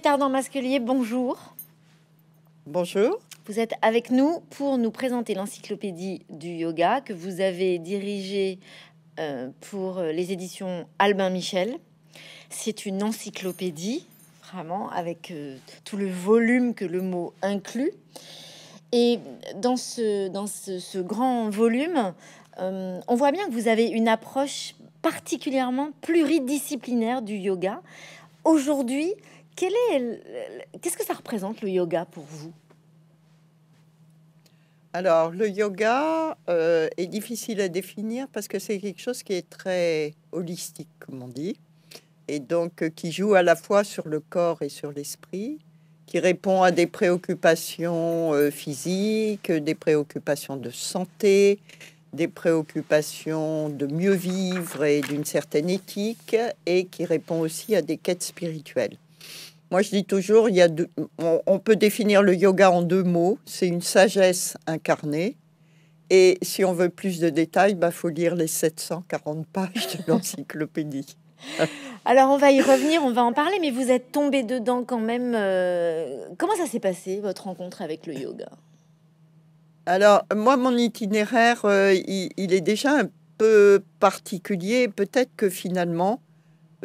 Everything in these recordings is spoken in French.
Tardant-Masquelier, bonjour. Bonjour. Vous êtes avec nous pour nous présenter l'encyclopédie du yoga que vous avez dirigée euh, pour euh, les éditions Albin Michel. C'est une encyclopédie, vraiment, avec euh, tout le volume que le mot inclut. Et dans ce, grand volume, on voit bien que vous avez une approche particulièrement pluridisciplinaire du yoga. Aujourd'hui, est, qu'est-ce que ça représente le yoga pour vous alors, le yoga euh, est difficile à définir parce que c'est quelque chose qui est très holistique, comme on dit, et donc euh, qui joue à la fois sur le corps et sur l'esprit, qui répond à des préoccupations euh, physiques, des préoccupations de santé, des préoccupations de mieux vivre et d'une certaine éthique, et qui répond aussi à des quêtes spirituelles. Moi, je dis toujours, il y a on, peut définir le yoga en deux mots. C'est une sagesse incarnée. Et si on veut plus de détails, il bah, faut lire les 740 pages de l'encyclopédie. Alors, on va y revenir, on va en parler, mais vous êtes tombé dedans quand même. Euh, comment ça s'est passé, votre rencontre avec le yoga Alors, moi, mon itinéraire, euh, il, est déjà un peu particulier. Peut-être que finalement,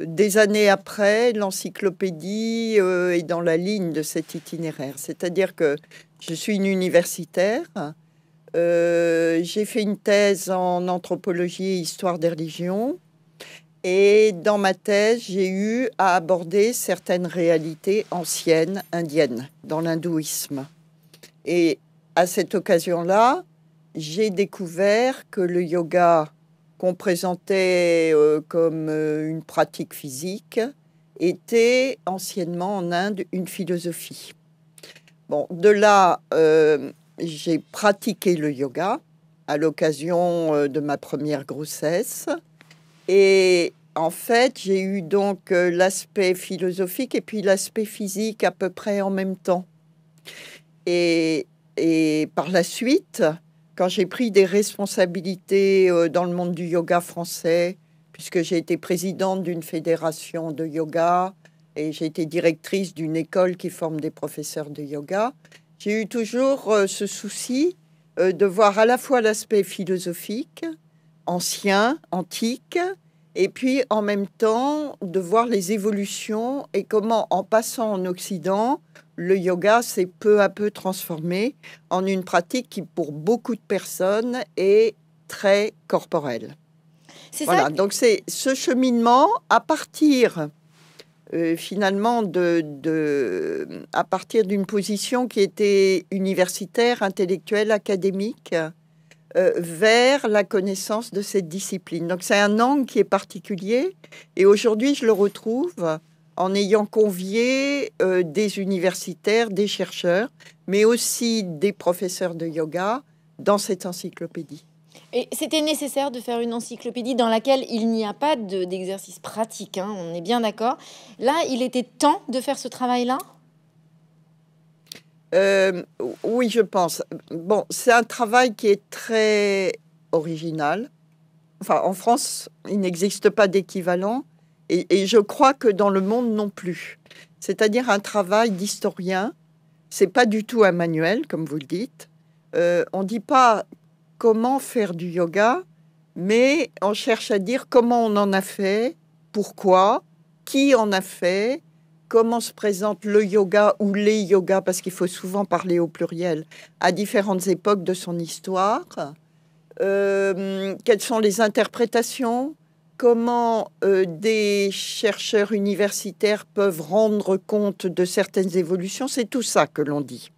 des années après, l'encyclopédie euh, est dans la ligne de cet itinéraire. C'est-à-dire que je suis une universitaire. Euh, j'ai fait une thèse en anthropologie et histoire des religions. Et dans ma thèse, j'ai eu à aborder certaines réalités anciennes indiennes dans l'hindouisme. Et à cette occasion-là, j'ai découvert que le yoga qu'on présentait euh, comme euh, une pratique physique était anciennement en Inde une philosophie. Bon, de là, euh, j'ai pratiqué le yoga à l'occasion de ma première grossesse. Et en fait, j'ai eu donc l'aspect philosophique et puis l'aspect physique à peu près en même temps. et par la suite, quand j'ai pris des responsabilités euh, dans le monde du yoga français, puisque j'ai été présidente d'une fédération de yoga et j'ai été directrice d'une école qui forme des professeurs de yoga, j'ai eu toujours euh, ce souci euh, de voir à la fois l'aspect philosophique, ancien, antique, et puis en même temps de voir les évolutions et comment en passant en Occident, le yoga s'est peu à peu transformé en une pratique qui, pour beaucoup de personnes, est très corporelle. Voilà, ça donc c'est ce cheminement à partir euh, finalement de, à partir d'une position qui était universitaire, intellectuelle, académique, euh, vers la connaissance de cette discipline. Donc c'est un angle qui est particulier et aujourd'hui je le retrouve en ayant convié euh, des universitaires, des chercheurs, mais aussi des professeurs de yoga dans cette encyclopédie. Et c'était nécessaire de faire une encyclopédie dans laquelle il n'y a pas d'exercice pratique, hein, on est bien d'accord. Là, il était temps de faire ce travail-là euh, Oui, je pense. Bon, c'est un travail qui est très original. Enfin, en France, il n'existe pas d'équivalent. Et, je crois que dans le monde non plus. C'est-à-dire un travail d'historien, c'est pas du tout un manuel, comme vous le dites. Euh, on ne dit pas comment faire du yoga, mais on cherche à dire comment on en a fait, pourquoi, qui en a fait, comment se présente le yoga ou les yogas, parce qu'il faut souvent parler au pluriel, à différentes époques de son histoire, euh, quelles sont les interprétations, comment euh, des chercheurs universitaires peuvent rendre compte de certaines évolutions, c'est tout ça que l'on dit.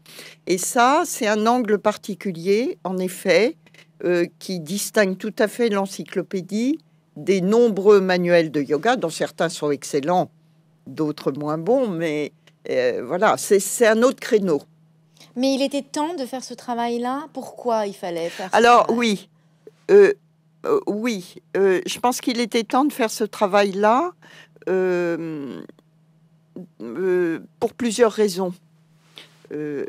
Et ça, c'est un angle particulier, en effet, euh, qui distingue tout à fait l'encyclopédie des nombreux manuels de yoga, dont certains sont excellents, d'autres moins bons, mais euh, voilà, c'est un autre créneau. Mais il était temps de faire ce travail-là Pourquoi il fallait faire Alors, oui. Euh, oui, euh, je pense qu'il était temps de faire ce travail-là euh, pour plusieurs raisons.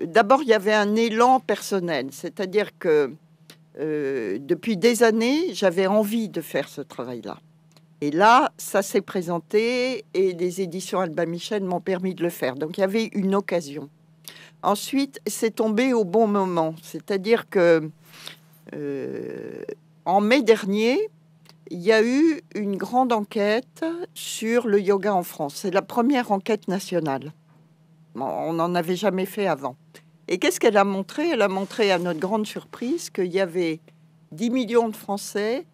D'abord, il y avait un élan personnel, c'est-à-dire que depuis des années, j'avais envie de faire ce travail-là. Et là, ça s'est présenté et les éditions Alba Michel m'ont permis de le faire. Donc il y avait une occasion. Ensuite, c'est tombé au bon moment, c'est-à-dire que en mai dernier, il y a eu une grande enquête sur le yoga en France. C'est la première enquête nationale. On n'en avait jamais fait avant. Et qu'est-ce qu'elle a montré Elle a montré à notre grande surprise qu'il y avait 10 millions de Français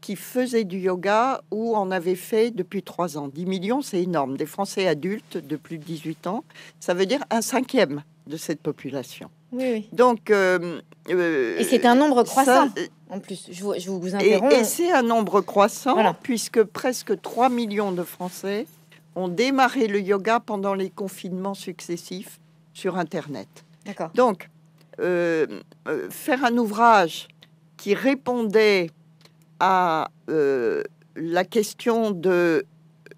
qui faisaient du yoga ou en avaient fait depuis 3 ans. 10 millions, c'est énorme. Des Français adultes de plus de 18 ans, ça veut dire un cinquième de cette population. Donc. Euh, euh, et c'est un nombre croissant. Euh, en plus, je vous, interromps. Et, c'est un nombre croissant, puisque presque 3 millions de Français ont démarré le yoga pendant les confinements successifs sur Internet. D'accord. Donc, faire un ouvrage qui répondait à la question de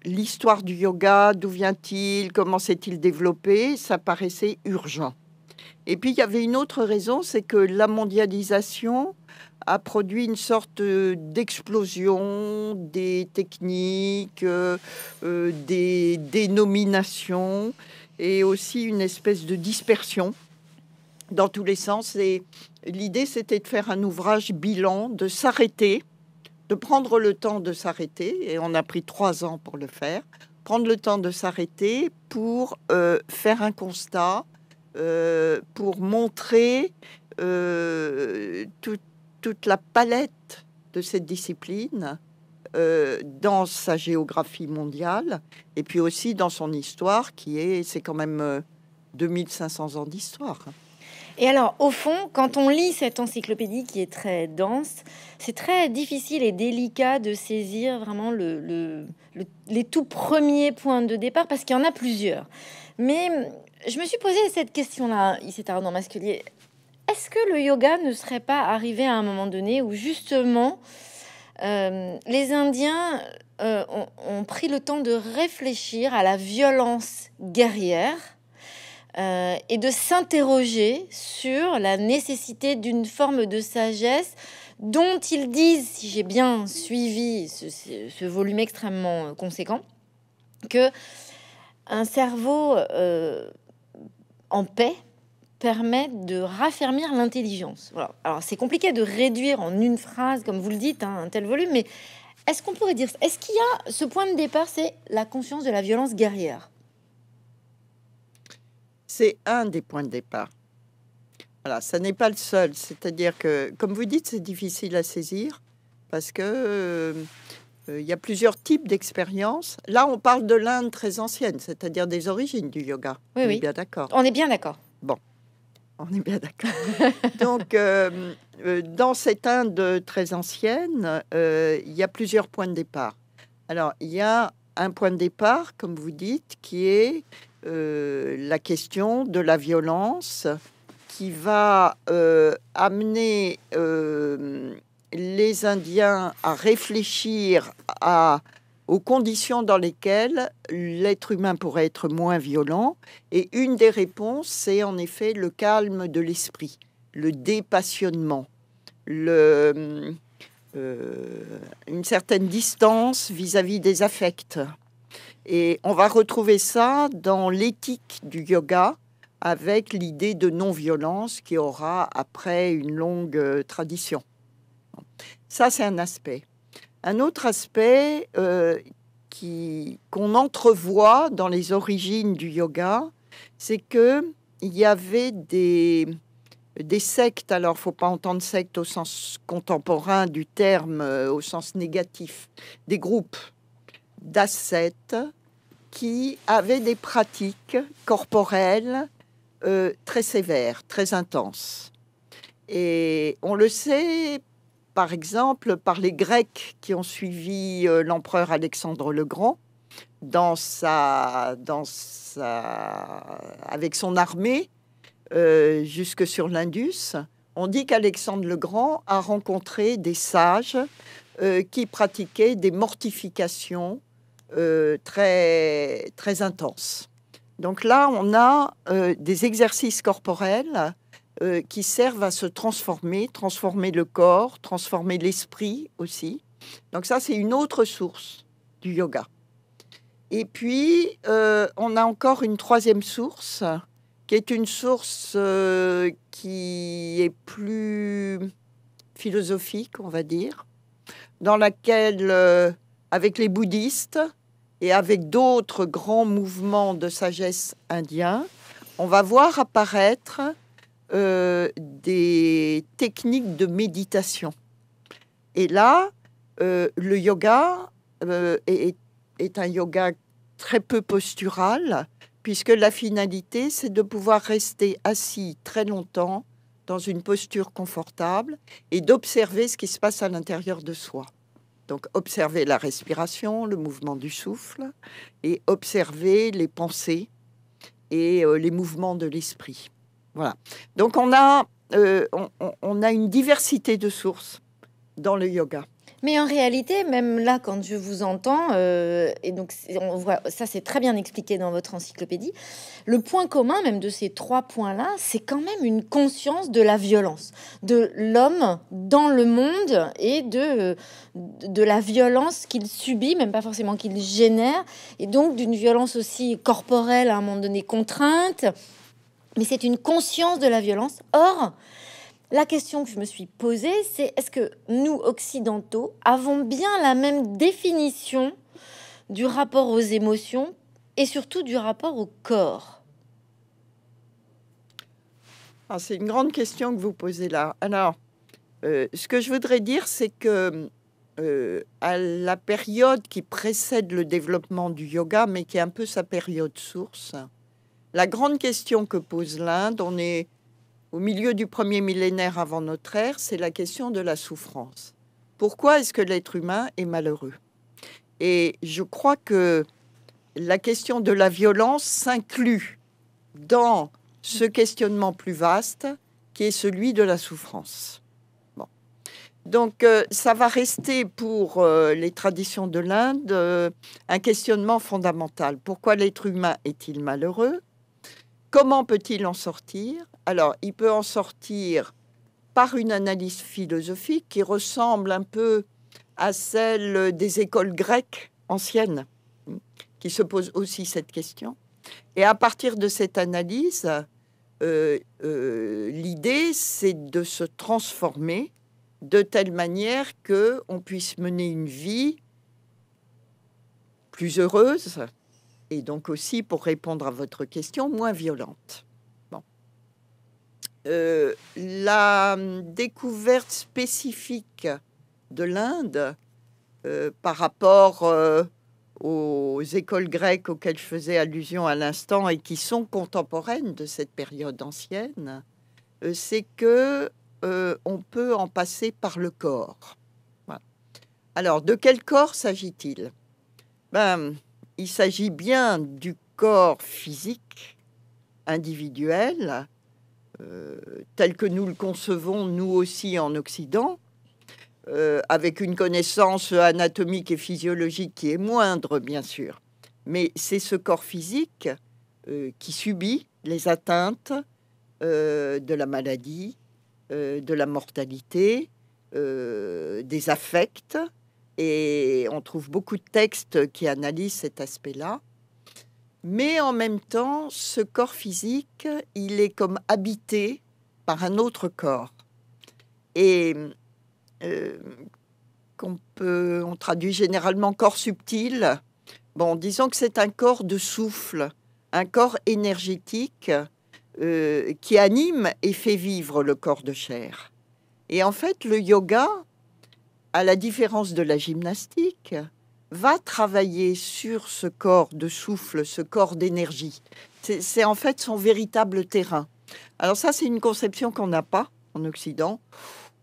l'histoire du yoga, d'où vient-il, comment s'est-il développé, ça paraissait urgent. Et puis il y avait une autre raison, c'est que la mondialisation a produit une sorte euh, d'explosion des techniques, euh, euh, des dénominations et aussi une espèce de dispersion dans tous les sens. Et l'idée, c'était de faire un ouvrage bilan, de s'arrêter, de prendre le temps de s'arrêter, et on a pris trois ans pour le faire, prendre le temps de s'arrêter pour faire un constat, euh, pour montrer euh, toute la palette de cette discipline euh, dans sa géographie mondiale et puis aussi dans son histoire qui est, c'est quand même 2500 ans d'histoire. Et alors, au fond, quand on lit cette encyclopédie qui est très dense, c'est très difficile et délicat de saisir vraiment le, le, les tout premiers points de départ parce qu'il y en a plusieurs. Mais je me suis posé cette question-là, ici Arnaud Masculier. Est-ce que le yoga ne serait pas arrivé à un moment donné où justement euh, les Indiens euh, ont, pris le temps de réfléchir à la violence guerrière euh, et de s'interroger sur la nécessité d'une forme de sagesse dont ils disent, si j'ai bien suivi ce, volume extrêmement conséquent, que un cerveau en paix permet de raffermir l'intelligence. Alors c'est compliqué de réduire en une phrase, comme vous le dites, hein, un tel volume, mais est-ce qu'on pourrait dire, est-ce qu'il y a ce point de départ, c'est la conscience de la violence guerrière C'est un des points de départ. Voilà, ça n'est pas le seul. C'est-à-dire que, comme vous dites, c'est difficile à saisir parce que euh, euh, il y a plusieurs types d'expériences. Là, on parle de l'Inde très ancienne, c'est-à-dire des origines du yoga. Oui, on oui. est bien d'accord. On est bien d'accord. Bon, on est bien d'accord. Donc, euh, euh, dans cette Inde très ancienne, il y a plusieurs points de départ. Alors, il y a un point de départ, comme vous dites, qui est la question de la violence qui va amener les Indiens à réfléchir aux conditions dans lesquelles l'être humain pourrait être moins violent. Et une des réponses, c'est en effet le calme de l'esprit, le dépassionnement, euh, une certaine distance vis à -vis des affects. Et on va retrouver ça dans l'éthique du yoga avec l'idée de non-violence qui aura après une longue euh, tradition. Ça, c'est un aspect. Un autre aspect euh, qui qu'on entrevoit dans les origines du yoga, c'est que il y avait des sectes. Alors, faut pas entendre secte au sens contemporain du terme, euh, au sens négatif. Des groupes d'ascètes qui avaient des pratiques corporelles euh, très sévères, très intenses. Et on le sait par exemple, par les Grecs qui ont suivi euh, l'empereur Alexandre le Grand dans sa, dans sa, avec son armée euh, jusque sur l'Indus. On dit qu'Alexandre le Grand a rencontré des sages euh, qui pratiquaient des mortifications très, très intenses. Donc là, on a des exercices corporels euh, qui servent à se transformer, transformer le corps, transformer l'esprit aussi. Donc ça, c'est une autre source du yoga. Et puis, euh, on a encore une troisième source, qui est une source euh, qui est plus philosophique, on va dire, dans laquelle, avec les bouddhistes et avec d'autres grands mouvements de sagesse indiens, on va voir apparaître euh, des techniques de méditation. Et là, euh, le yoga euh, est, un yoga très peu postural, puisque la finalité, c'est de pouvoir rester assis très longtemps dans une posture confortable et d'observer ce qui se passe à l'intérieur de soi. Donc observer la respiration, le mouvement du souffle, et observer les pensées et les mouvements de l'esprit. Donc on a, euh, on, a une diversité de sources dans le yoga. Mais en réalité, même là, quand je vous entends, euh, et donc on voit, ça c'est très bien expliqué dans votre encyclopédie, le point commun même de ces trois points-là, c'est quand même une conscience de la violence, de l'homme dans le monde et de, de la violence qu'il subit, même pas forcément qu'il génère, et donc d'une violence aussi corporelle à un moment donné contrainte, mais c'est une conscience de la violence. Or, la question que je me suis posée, c'est est-ce que nous, occidentaux, avons bien la même définition du rapport aux émotions et surtout du rapport au corps ah, C'est une grande question que vous posez là. Alors, euh, ce que je voudrais dire, c'est que euh, à la période qui précède le développement du yoga, mais qui est un peu sa période source, la grande question que pose l'Inde, on est au milieu du premier millénaire avant notre ère, c'est la question de la souffrance. Pourquoi est-ce que l'être humain est malheureux Et je crois que la question de la violence s'inclut dans ce questionnement plus vaste qui est celui de la souffrance. Donc euh, ça va rester pour euh, les traditions de l'Inde euh, un questionnement fondamental. Pourquoi l'être humain est-il malheureux Comment peut-il en sortir Alors, il peut en sortir par une analyse philosophique qui ressemble un peu à celle des écoles grecques anciennes, qui se posent aussi cette question. Et à partir de cette analyse, euh, euh, l'idée, c'est de se transformer de telle manière que on puisse mener une vie plus heureuse, et donc aussi, pour répondre à votre question, moins violente. Bon. Euh, la hum, découverte spécifique de l'Inde euh, par rapport euh, aux écoles grecques auxquelles je faisais allusion à l'instant et qui sont contemporaines de cette période ancienne, c'est que on peut en passer par le corps. Alors, de quel corps s'agit-il ben, il s'agit bien du corps physique individuel, euh, tel que nous le concevons nous aussi en Occident, euh, avec une connaissance anatomique et physiologique qui est moindre, bien sûr. Mais c'est ce corps physique euh, qui subit les atteintes de la maladie, de la mortalité, des affects, et on trouve beaucoup de textes qui analysent cet aspect-là. Mais en même temps, ce corps physique, il est comme habité par un autre corps. Et euh, qu'on peut, on traduit généralement corps subtil. Bon, disons que c'est un corps de souffle, un corps énergétique euh, qui anime et fait vivre le corps de chair. Et en fait, le yoga, à la différence de la gymnastique, va travailler sur ce corps de souffle, ce corps d'énergie. C'est en fait son véritable terrain. Alors ça, c'est une conception qu'on n'a pas en Occident,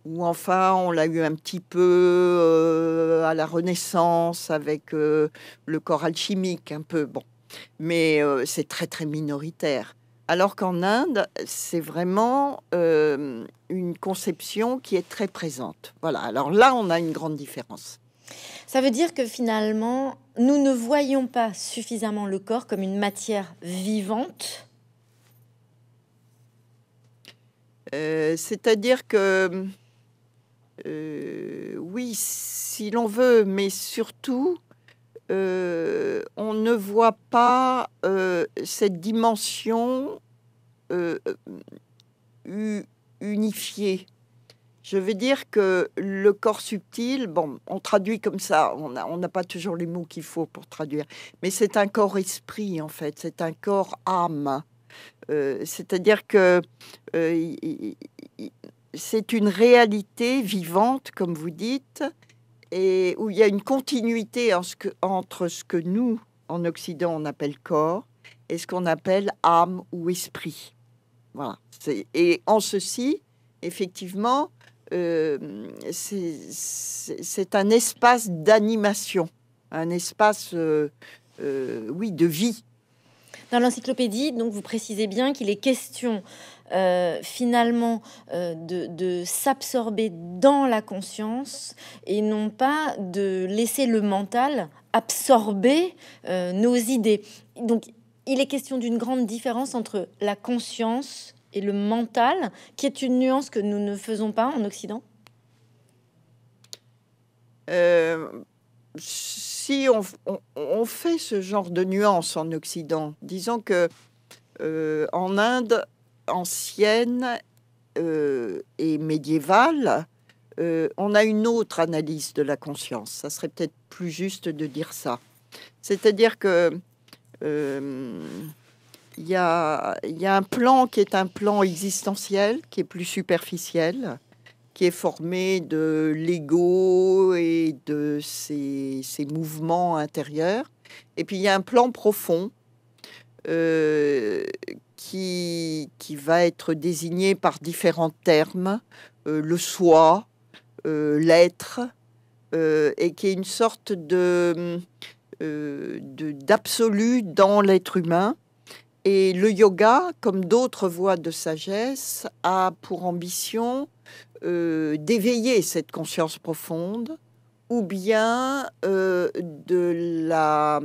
ou enfin on l'a eu un petit peu euh, à la Renaissance avec euh, le corps alchimique, un peu. Bon, mais euh, c'est très très minoritaire. Alors qu'en Inde, c'est vraiment euh, une conception qui est très présente. Voilà, alors là, on a une grande différence. Ça veut dire que finalement, nous ne voyons pas suffisamment le corps comme une matière vivante euh, C'est-à-dire que, euh, oui, si l'on veut, mais surtout, euh, on ne voit pas euh, cette dimension euh, unifiée. Je veux dire que le corps subtil, bon, on traduit comme ça, on n'a pas toujours les mots qu'il faut pour traduire, mais c'est un corps-esprit en fait, c'est un corps-âme. C'est-à-dire que c'est une réalité vivante, comme vous dites, et où il y a une continuité entre ce que nous, en Occident, on appelle corps et ce qu'on appelle âme ou esprit. Voilà. Et en ceci, effectivement, euh, c'est un espace d'animation, un espace, euh, euh, oui, de vie. Dans l'encyclopédie, donc vous précisez bien qu'il est question euh, finalement euh, de, s'absorber dans la conscience et non pas de laisser le mental absorber euh, nos idées. Donc il est question d'une grande différence entre la conscience et le mental, qui est une nuance que nous ne faisons pas en Occident si on, fait ce genre de nuance en Occident, disons que euh, en Inde ancienne euh, et médiévale, euh, on a une autre analyse de la conscience. Ça serait peut-être plus juste de dire ça. C'est-à-dire que il y, a, un plan qui est un plan existentiel, qui est plus superficiel, qui est formé de l'ego et de ses, mouvements intérieurs. Et puis il y a un plan profond euh, qui, qui va être désigné par différents termes, euh, le soi, euh, l'être, et qui est une sorte de, d'absolu dans l'être humain. Et le yoga, comme d'autres voies de sagesse, a pour ambition euh, d'éveiller cette conscience profonde ou bien euh, de, la,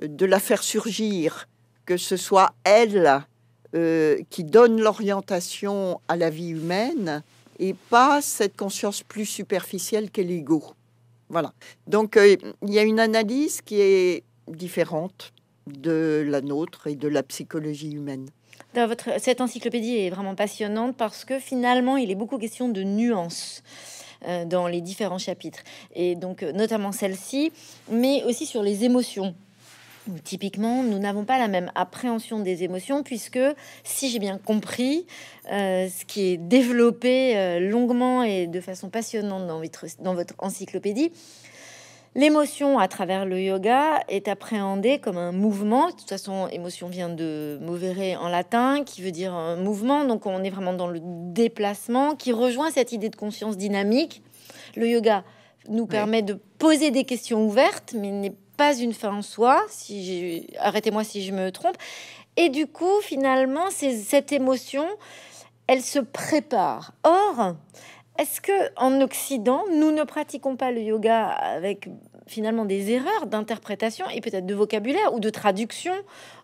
de la faire surgir, que ce soit elle euh, qui donne l'orientation à la vie humaine et pas cette conscience plus superficielle qu'est l'ego. Voilà. Donc il y a une analyse qui est différente de la nôtre et de la psychologie humaine. Euh, votre, cette encyclopédie est vraiment passionnante parce que finalement, il est beaucoup question de nuances euh, dans les différents chapitres, et donc euh, notamment celle-ci, mais aussi sur les émotions. typiquement, nous n'avons pas la même appréhension des émotions, puisque, si j'ai bien compris, ce qui est développé longuement et de façon passionnante dans dans votre encyclopédie, L'émotion à travers le yoga est appréhendée comme un mouvement. De toute façon, émotion vient de movere en latin, qui veut dire un mouvement. Donc on est vraiment dans le déplacement, qui rejoint cette idée de conscience dynamique. Le yoga nous permet de poser des questions ouvertes, mais n'est pas une fin en soi. Si Arrêtez-moi si je me trompe. Et du coup, finalement, cette émotion, elle se prépare. Or, est-ce que en Occident, nous ne pratiquons pas le yoga avec finalement des erreurs d'interprétation et peut-être de vocabulaire ou de traduction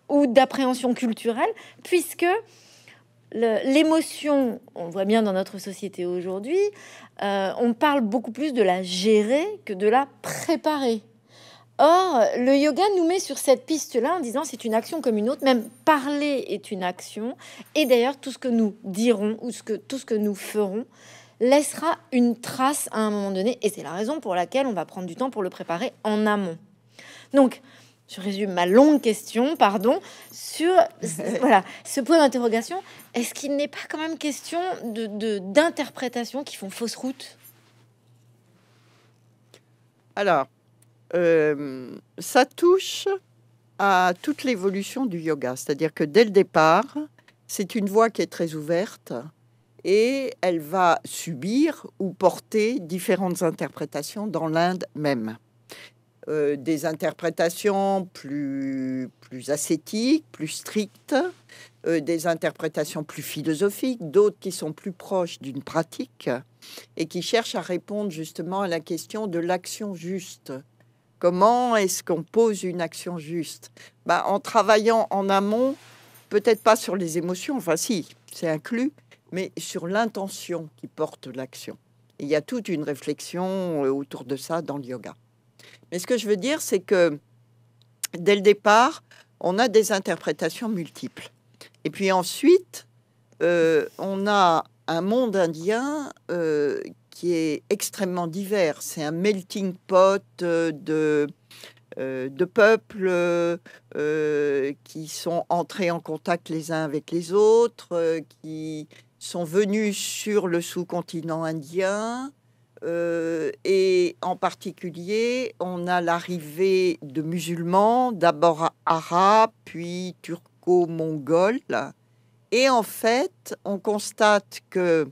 ou d'appréhension culturelle, puisque l'émotion, on voit bien dans notre société aujourd'hui, euh, on parle beaucoup plus de la gérer que de la préparer. Or, le yoga nous met sur cette piste-là en disant c'est une action comme une autre, même parler est une action, et d'ailleurs tout ce que nous dirons ou tout ce que nous ferons laissera une trace à un moment donné, et c'est la raison pour laquelle on va prendre du temps pour le préparer en amont. Donc, je résume ma longue question, pardon, sur voilà, ce point d'interrogation. Est-ce qu'il n'est pas quand même question de, d'interprétations qui font fausse route Alors, euh, ça touche à toute l'évolution du yoga, c'est-à-dire que dès le départ, c'est une voie qui est très ouverte, et elle va subir ou porter différentes interprétations dans l'Inde même. Euh, des interprétations plus, ascétiques, plus strictes, euh, des interprétations plus philosophiques, d'autres qui sont plus proches d'une pratique et qui cherchent à répondre justement à la question de l'action juste. Comment est-ce qu'on pose une action juste bah, En travaillant en amont, peut-être pas sur les émotions, enfin si, c'est inclus, mais sur l'intention qui porte l'action. Il y a toute une réflexion euh, autour de ça dans le yoga. Mais ce que je veux dire, c'est que dès le départ, on a des interprétations multiples. Et puis ensuite, euh, on a un monde indien euh, qui est extrêmement divers. C'est un melting pot de, euh, de peuples qui sont entrés en contact les uns avec les autres, qui sont venus sur le sous-continent indien. Euh, et en particulier, on a l'arrivée de musulmans, d'abord arabes, puis turco-mongols. Et en fait, on constate que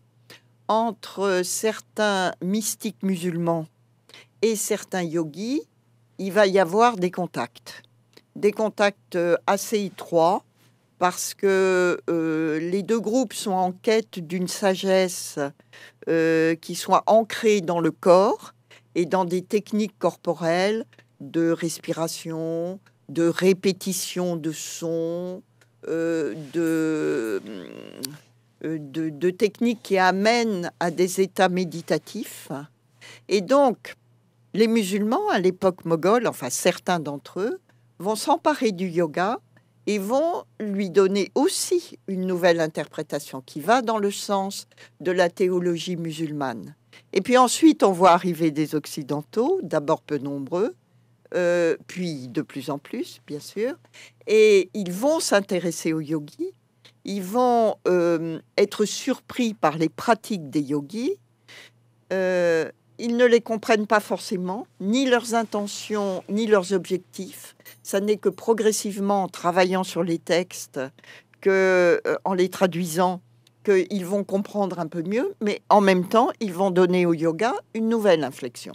entre certains mystiques musulmans et certains yogis, il va y avoir des contacts, des contacts euh, assez étroits parce que euh, les deux groupes sont en quête d'une sagesse euh, qui soit ancrée dans le corps et dans des techniques corporelles de respiration, de répétition de sons, euh, de, techniques qui amènent à des états méditatifs. Et donc, les musulmans, à l'époque moghole, enfin certains d'entre eux, vont s'emparer du yoga ils vont lui donner aussi une nouvelle interprétation qui va dans le sens de la théologie musulmane. Et puis ensuite, on voit arriver des Occidentaux, d'abord peu nombreux, euh, puis de plus en plus, bien sûr, et ils vont s'intéresser aux yogis, ils vont euh, être surpris par les pratiques des yogis. Euh, ils ne les comprennent pas forcément, ni leurs intentions, ni leurs objectifs ça n'est que progressivement en travaillant sur les textes, que, euh, en les traduisant, qu'ils vont comprendre un peu mieux, mais en même temps, ils vont donner au yoga une nouvelle inflexion.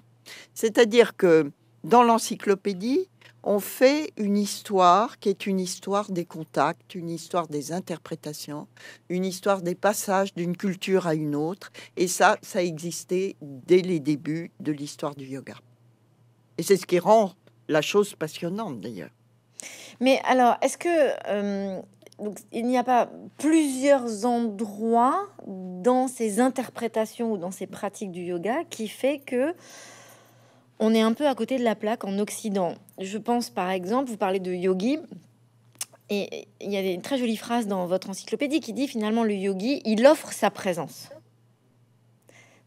C'est-à-dire que dans l'encyclopédie, on fait une histoire qui est une histoire des contacts, une histoire des interprétations, une histoire des passages d'une culture à une autre. Et ça, ça existait dès les débuts de l'histoire du yoga. Et c'est ce qui rend la chose passionnante d'ailleurs. Mais alors, est-ce que euh, donc, il n'y a pas plusieurs endroits dans ces interprétations ou dans ces pratiques du yoga qui fait que on est un peu à côté de la plaque en Occident Je pense par exemple, vous parlez de yogi. Et il y a une très jolie phrase dans votre encyclopédie qui dit finalement le yogi, il offre sa présence.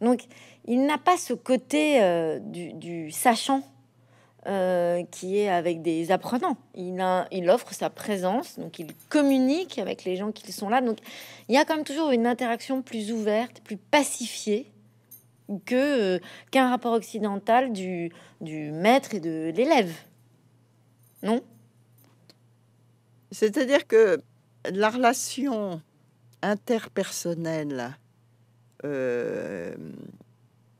Donc il n'a pas ce côté euh, du sachant euh, qui est avec des apprenants. Il, il offre sa présence, donc il communique avec les gens qui sont là. Donc il y a quand même toujours une interaction plus ouverte, plus pacifiée que euh, qu'un rapport occidental du, du maître et de l'élève. Non C'est-à-dire que la relation interpersonnelle, euh,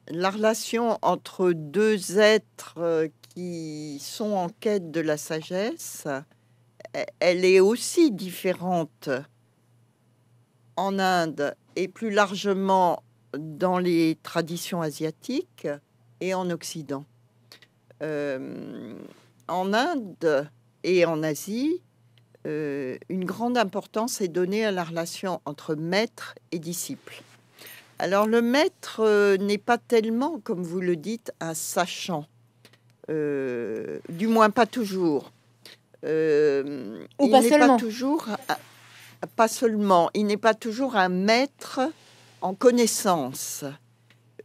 la relation entre deux êtres qui sont en quête de la sagesse, e-, elle est aussi différente en Inde et plus largement dans les traditions asiatiques et en Occident. Euh, en Inde et en Asie, euh, une grande importance est donnée à la relation entre maître et disciple. Alors le maître euh, n'est pas tellement, comme vous le dites, un sachant. Euh, du moins pas toujours. Euh, il n'est Pas, toujours, pas seulement. Il n'est pas toujours un maître en connaissance.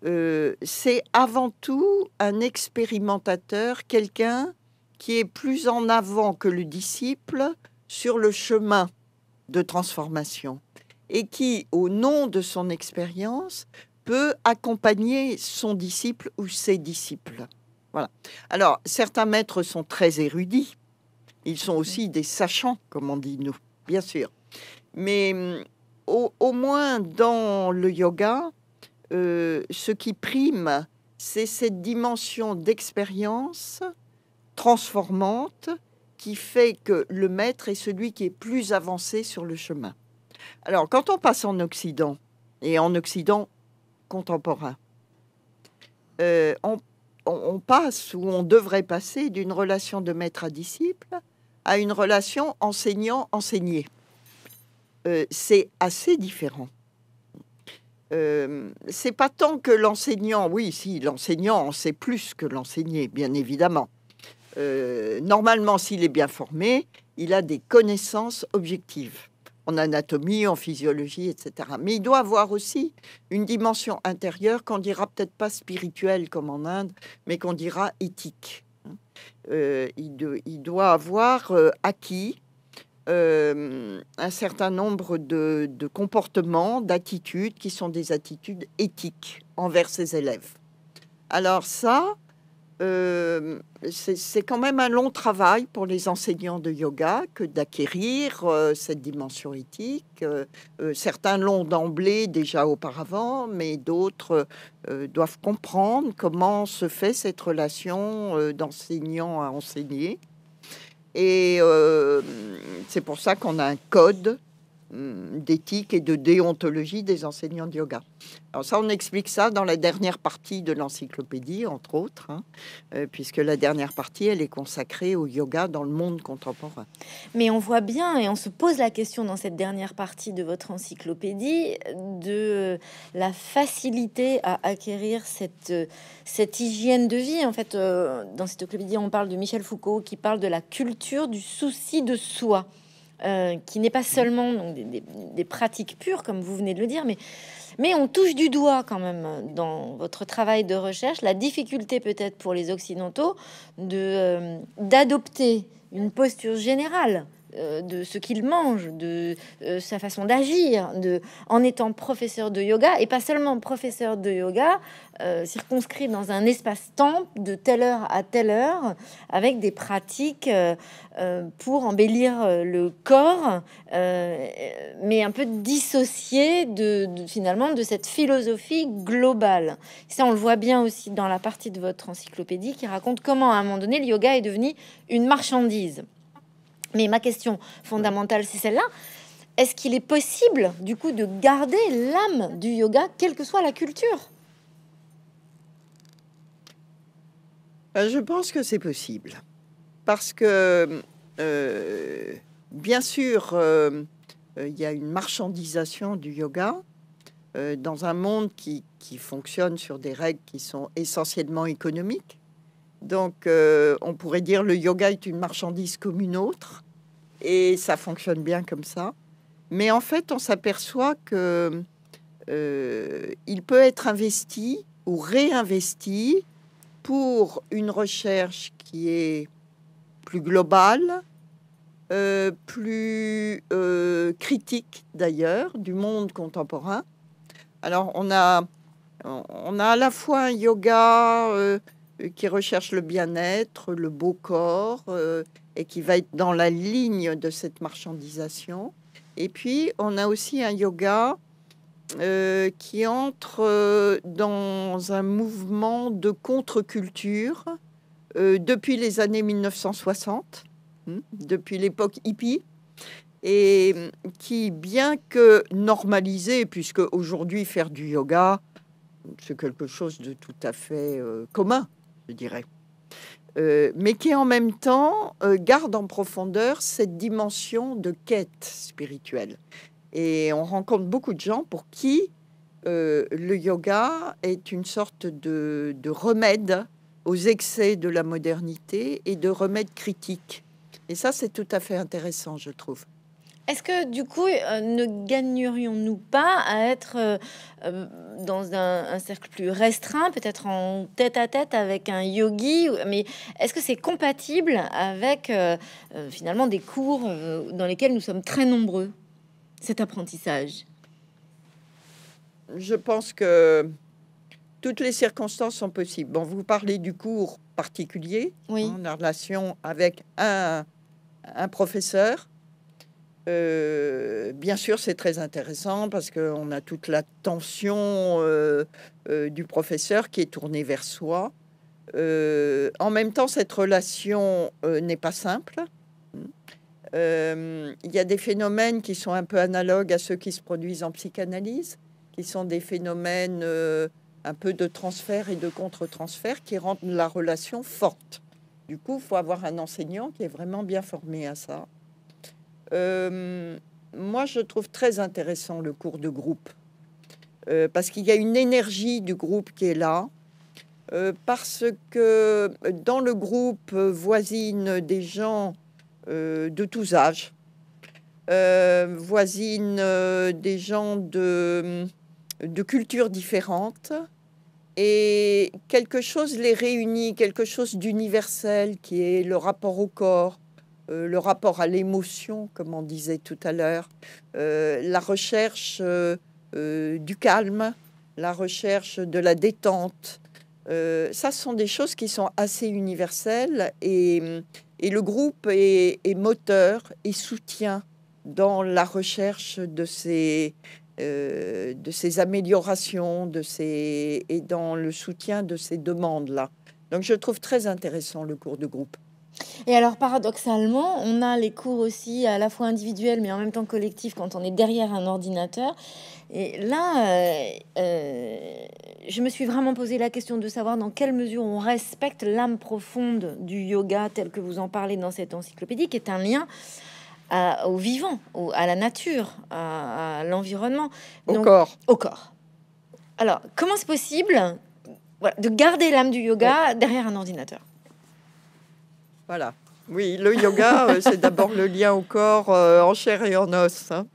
Euh, c'est avant tout un expérimentateur, quelqu'un qui est plus en avant que le disciple sur le chemin de transformation et qui, au nom de son expérience, peut accompagner son disciple ou ses disciples. Voilà. Alors, certains maîtres sont très érudits. Ils sont aussi des sachants, comme on dit nous, bien sûr. Mais hum, au, moins dans le yoga, euh, ce qui prime, c'est cette dimension d'expérience transformante qui fait que le maître est celui qui est plus avancé sur le chemin. Alors, quand on passe en Occident, et en Occident contemporain, euh, on on, passe ou on devrait passer d'une relation de maître à disciple à une relation enseignant-enseigné. Euh, c'est assez différent. Euh, c'est pas tant que l'enseignant, oui, si l'enseignant en sait plus que l'enseigné, bien évidemment. Euh, normalement, s'il est bien formé, il a des connaissances objectives en anatomie, en physiologie, etc. Mais il doit avoir aussi une dimension intérieure qu'on dira peut-être pas spirituelle comme en Inde, mais qu'on dira éthique. Euh, il, doit avoir euh, acquis euh, un certain nombre de comportements, d'attitudes qui sont des attitudes éthiques envers ses élèves. Alors ça, euh, c'est quand même un long travail pour les enseignants de yoga que d'acquérir euh, cette dimension éthique. Euh, certains l'ont d'emblée déjà auparavant, mais d'autres doivent comprendre comment se fait cette relation d'enseignant à enseigner. Et c'est pour ça qu'on a un code Hum, d'éthique et de déontologie des enseignants de yoga. Alors ça, on explique ça dans la dernière partie de l'encyclopédie, entre autres, hein, euh, puisque la dernière partie, elle est consacrée au yoga dans le monde contemporain. Mais on voit bien, et on se pose la question dans cette dernière partie de votre encyclopédie, de la facilité à acquérir cette, cette hygiène de vie. En fait, euh, dans cette encyclopédie, on parle de Michel Foucault qui parle de la culture du souci de soi. Euh, qui n'est pas seulement des, pratiques pures, comme vous venez de le dire, mais, on touche du doigt quand même dans votre travail de recherche la difficulté peut-être pour les Occidentaux euh, d'adopter une posture générale euh, de ce qu'il mange, de euh, sa façon d'agir, de en étant professeur de yoga et pas seulement professeur de yoga euh, circonscrit dans un espace-temps de telle heure à telle heure avec des pratiques pour embellir le corps, mais un peu dissocié finalement de cette philosophie globale. Ça on le voit bien aussi dans la partie de votre encyclopédie qui raconte comment à un moment donné le yoga est devenu une marchandise. Mais ma question fondamentale, c'est celle-là. Est-ce qu'il est possible, du coup, de garder l'âme du yoga, quelle que soit la culture euh, Je pense que c'est possible. Parce que, euh, bien sûr, euh, il y a une marchandisation du yoga dans un monde qui, qui, fonctionne sur des règles qui sont essentiellement économiques. Donc, on pourrait dire le yoga est une marchandise comme une autre. Et ça fonctionne bien comme ça. Mais en fait, on s'aperçoit qu'il euh, peut être investi ou réinvesti pour une recherche qui est plus globale, euh, plus euh, critique d'ailleurs du monde contemporain. Alors on a, on a à la fois un yoga qui recherche le bien-être, le beau corps, et qui va être dans la ligne de cette marchandisation. Et puis, on a aussi un yoga euh, qui entre euh, dans un mouvement de contre-culture euh, depuis les années 1960, hein, depuis l'époque hippie, et qui, bien que normalisé, puisque aujourd'hui faire du yoga, c'est quelque chose de tout à fait commun, je dirais. Euh, mais qui en même temps euh, garde en profondeur cette dimension de quête spirituelle. Et on rencontre beaucoup de gens pour qui euh, le yoga est une sorte de, remède aux excès de la modernité et de remède critique. Et ça, c'est tout à fait intéressant, je trouve. Est-ce que du coup, euh, ne gagnerions-nous pas à être euh, euh, dans un, cercle plus restreint, peut-être en tête-à-tête avec un yogi Mais est-ce que c'est compatible avec finalement des cours dans lesquels nous sommes très nombreux, cet apprentissage Je pense que toutes les circonstances sont possibles. Bon, vous parlez du cours particulier, hein, en relation avec un professeur euh, bien sûr, c'est très intéressant parce qu'on a toute la tension euh, euh, du professeur qui est tournée vers soi. en même temps, cette relation n'est pas simple. Il y a des phénomènes qui sont un peu analogues à ceux qui se produisent en psychanalyse, qui sont des phénomènes un peu de transfert et de contre-transfert qui rendent la relation forte. Du coup, il faut avoir un enseignant qui est vraiment bien formé à ça. Euh, moi, je trouve très intéressant le cours de groupe. Euh, parce qu'il y a une énergie du groupe qui est là, euh, parce que dans le groupe voisine des gens de tous âges, voisine des gens de, de cultures différentes, et quelque chose les réunit, quelque chose d'universel qui est le rapport au corps, euh, le rapport à l'émotion, comme on disait tout à l'heure, euh, la recherche euh, du calme, la recherche de la détente. ça, ce sont des choses qui sont assez universelles et, le groupe est, moteur et soutien dans la recherche de ces, de ces améliorations de ces, et dans le soutien de ces demandes-là. Donc je trouve très intéressant le cours de groupe. Et alors, paradoxalement, on a les cours aussi à la fois individuels, mais en même temps collectifs quand on est derrière un ordinateur. Et là, euh, euh, je me suis vraiment posé la question de savoir dans quelle mesure on respecte l'âme profonde du yoga tel que vous en parlez dans cette encyclopédie, qui est un lien euh, au vivant, à la nature, à, l'environnement. Au corps. Au corps. Alors, comment c'est possible de garder l'âme du yoga derrière un ordinateur voilà. Oui, le yoga, euh, c'est d'abord le lien au corps euh, en chair et en os. Hein.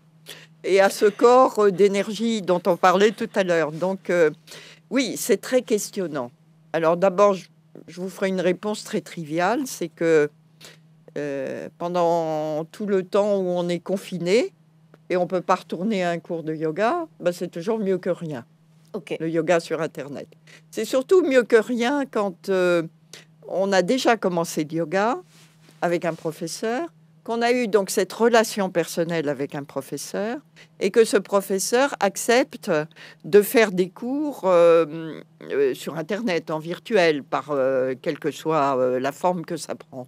Et à ce corps euh, d'énergie dont on parlait tout à l'heure. Donc, oui, c'est très questionnant. Alors, d'abord, je, vous ferai une réponse très triviale c'est que pendant tout le temps où on est confiné et on ne peut pas retourner à un cours de yoga, ben, c'est toujours mieux que rien. Le yoga sur Internet. C'est surtout mieux que rien quand on a déjà commencé le yoga avec un professeur, qu'on a eu donc cette relation personnelle avec un professeur et que ce professeur accepte de faire des cours euh, euh, sur Internet, en virtuel, par euh, quelle que soit la forme que ça prend.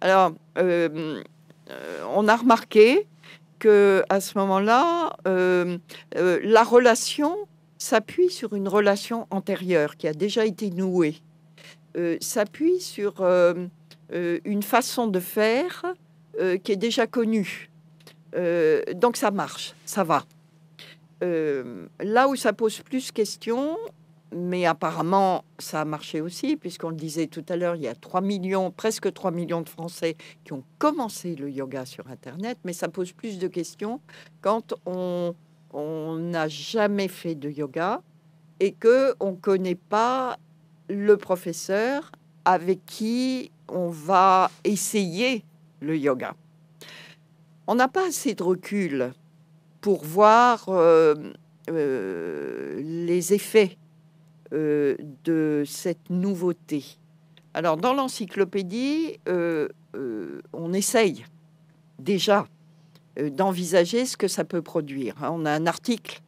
Alors, on a remarqué que à ce moment-là, la relation s'appuie sur une relation antérieure qui a déjà été nouée. Euh, s'appuie sur euh, euh, une façon de faire qui est déjà connue. donc ça marche, ça va. là où ça pose plus de questions, mais apparemment, ça a marché aussi, puisqu'on le disait tout à l'heure, il y a 3 millions, presque 3 millions de Français qui ont commencé le yoga sur Internet, mais ça pose plus de questions quand on n'a jamais fait de yoga et que on connaît pas le professeur avec qui on va essayer le yoga. On n'a pas assez de recul pour voir euh, euh, les effets euh, de cette nouveauté. Alors dans l'encyclopédie, on essaye déjà d'envisager ce que ça peut produire. Hein. On a un article